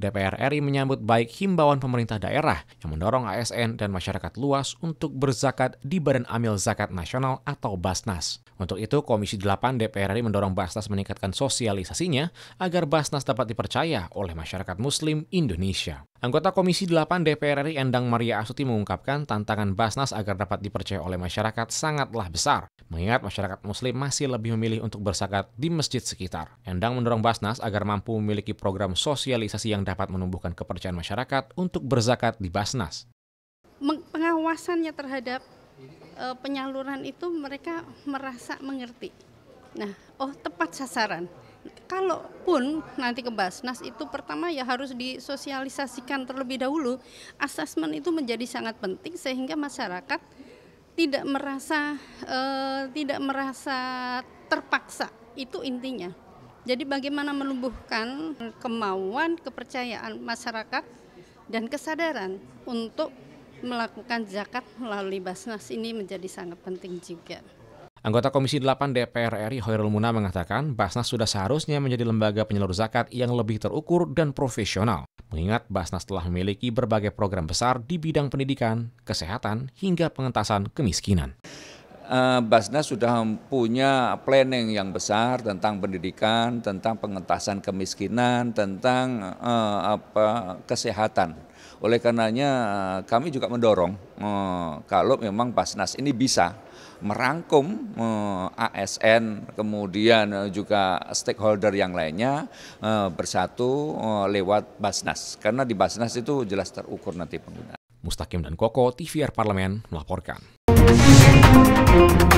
DPR RI menyambut baik himbauan pemerintah daerah yang mendorong ASN dan masyarakat luas untuk berzakat di Badan Amil Zakat Nasional atau Basnas. Untuk itu, Komisi 8 DPR RI mendorong Basnas meningkatkan sosialisasinya agar Basnas dapat dipercaya oleh masyarakat muslim Indonesia. Anggota Komisi 8 DPR RI Endang Maria Asuti mengungkapkan tantangan Basnas agar dapat dipercaya oleh masyarakat sangatlah besar. Mengingat masyarakat muslim masih lebih memilih untuk bersakat di masjid sekitar. Endang mendorong Basnas agar mampu memiliki program sosialisasi yang dapat menumbuhkan kepercayaan masyarakat untuk berzakat di Basnas. Pengawasannya terhadap e, penyaluran itu mereka merasa mengerti. Nah, oh tepat sasaran. Kalaupun nanti ke Basnas itu pertama ya harus disosialisasikan terlebih dahulu. Asesmen itu menjadi sangat penting sehingga masyarakat tidak merasa uh, tidak merasa terpaksa itu intinya. Jadi bagaimana melumbuhkan kemauan, kepercayaan masyarakat dan kesadaran untuk melakukan zakat melalui Basnas ini menjadi sangat penting juga. Anggota Komisi 8 DPR RI Hoirul Muna mengatakan Basnas sudah seharusnya menjadi lembaga penyalur zakat yang lebih terukur dan profesional. Mengingat Basnas telah memiliki berbagai program besar di bidang pendidikan, kesehatan, hingga pengentasan kemiskinan. Eh, Basnas sudah punya planning yang besar tentang pendidikan, tentang pengentasan kemiskinan, tentang uh, apa kesehatan. Oleh karenanya eh, kami juga mendorong uh, kalau memang Basnas ini bisa merangkum uh, ASN kemudian juga stakeholder yang lainnya uh, bersatu uh, lewat Basnas karena di Basnas itu jelas terukur nanti penggunaan. Mustakim dan Koko, TVR Parlemen melaporkan. Thank you.